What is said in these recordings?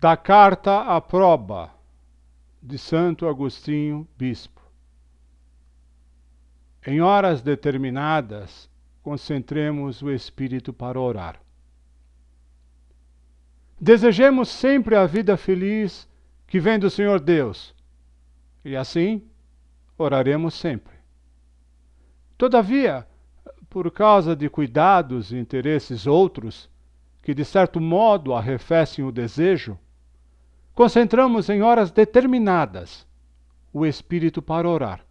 da Carta à Proba de Santo Agostinho Bispo. Em horas determinadas, concentremos o espírito para orar. Desejemos sempre a vida feliz que vem do Senhor Deus, e assim oraremos sempre. Todavia, por causa de cuidados e interesses outros, que de certo modo arrefecem o desejo, concentramos em horas determinadas o espírito para orar.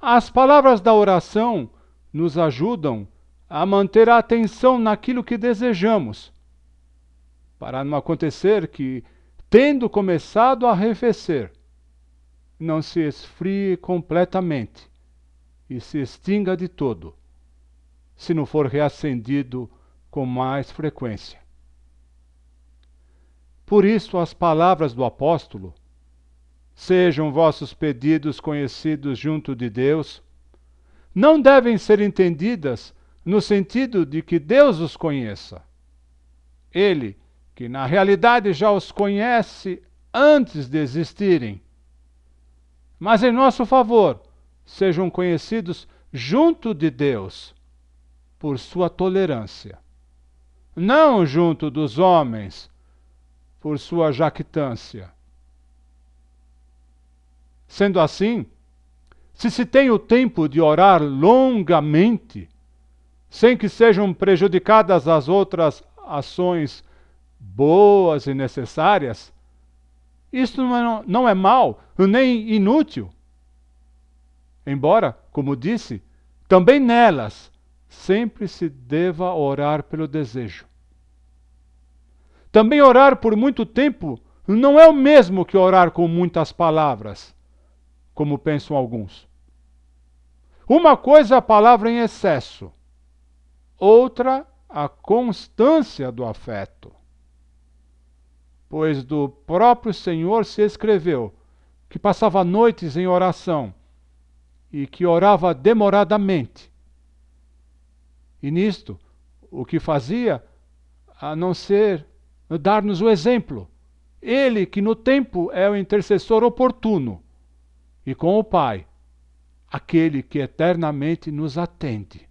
As palavras da oração nos ajudam a manter a atenção naquilo que desejamos, para não acontecer que, tendo começado a arrefecer, não se esfrie completamente e se extinga de todo, se não for reacendido com mais frequência. Por isso, as palavras do apóstolo, sejam vossos pedidos conhecidos junto de Deus, não devem ser entendidas no sentido de que Deus os conheça. Ele, que na realidade já os conhece antes de existirem. Mas em nosso favor, sejam conhecidos junto de Deus, por sua tolerância. Não junto dos homens, por sua jactância. Sendo assim, se se tem o tempo de orar longamente, sem que sejam prejudicadas as outras ações boas e necessárias, isto não, é, não é mal nem inútil. Embora, como disse, também nelas sempre se deva orar pelo desejo. Também orar por muito tempo não é o mesmo que orar com muitas palavras, como pensam alguns. Uma coisa é a palavra em excesso, outra a constância do afeto. Pois do próprio Senhor se escreveu que passava noites em oração e que orava demoradamente. E nisto, o que fazia a não ser dar-nos o exemplo. Ele que no tempo é o intercessor oportuno, e com o Pai, aquele que eternamente nos atende.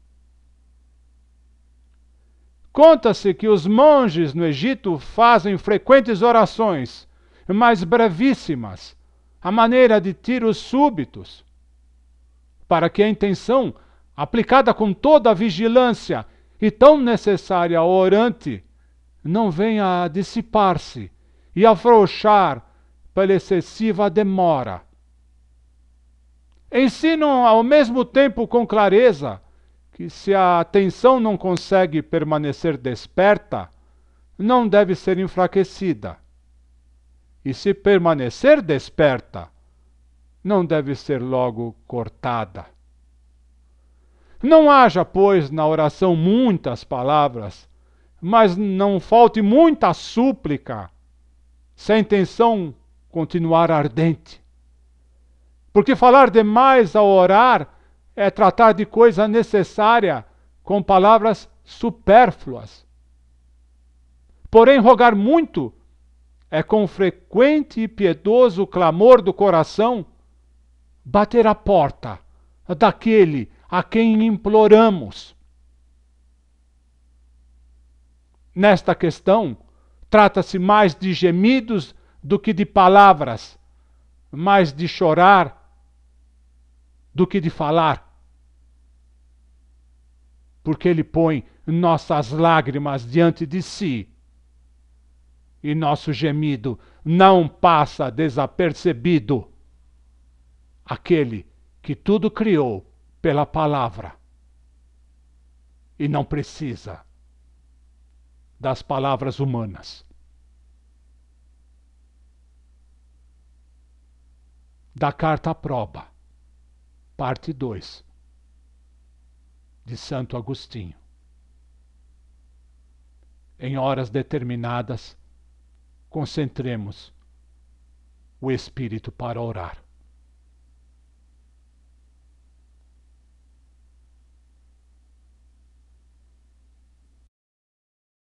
Conta-se que os monges no Egito fazem frequentes orações, mas brevíssimas, à maneira de tiros súbitos, para que a intenção, aplicada com toda a vigilância e tão necessária ao orante, não venha a dissipar-se e afrouxar pela excessiva demora. Ensinam ao mesmo tempo com clareza que se a atenção não consegue permanecer desperta, não deve ser enfraquecida. E se permanecer desperta, não deve ser logo cortada. Não haja, pois, na oração muitas palavras mas não falte muita súplica, se a intenção continuar ardente. Porque falar demais ao orar é tratar de coisa necessária com palavras supérfluas. Porém, rogar muito é com frequente e piedoso clamor do coração bater a porta daquele a quem imploramos. nesta questão. Trata-se mais de gemidos do que de palavras, mais de chorar do que de falar. Porque Ele põe nossas lágrimas diante de si e nosso gemido não passa desapercebido. Aquele que tudo criou pela palavra e não precisa das palavras humanas. Da Carta à Proba, parte 2, de Santo Agostinho. Em horas determinadas, concentremos o espírito para orar.